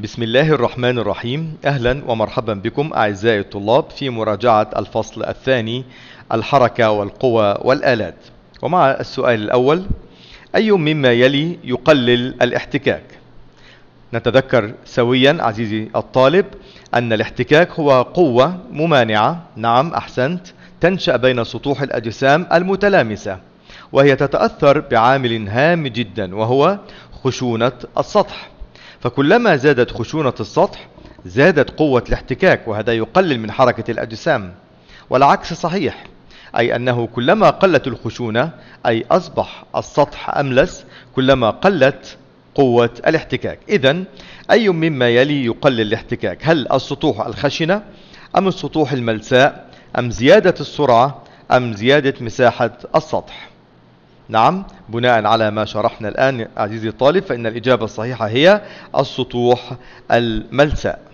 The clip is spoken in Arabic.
بسم الله الرحمن الرحيم أهلا ومرحبا بكم أعزائي الطلاب في مراجعة الفصل الثاني الحركة والقوى والآلات ومع السؤال الأول أي مما يلي يقلل الاحتكاك؟ نتذكر سويا عزيزي الطالب أن الاحتكاك هو قوة ممانعة نعم أحسنت تنشأ بين سطوح الأجسام المتلامسة وهي تتأثر بعامل هام جدا وهو خشونة السطح فكلما زادت خشونة السطح زادت قوة الاحتكاك وهذا يقلل من حركة الأجسام والعكس صحيح أي أنه كلما قلت الخشونة أي أصبح السطح أملس كلما قلت قوة الاحتكاك إذا أي مما يلي يقلل الاحتكاك هل السطوح الخشنة أم السطوح الملساء أم زيادة السرعة أم زيادة مساحة السطح نعم بناء على ما شرحنا الآن عزيزي الطالب فإن الإجابة الصحيحة هي السطوح الملساء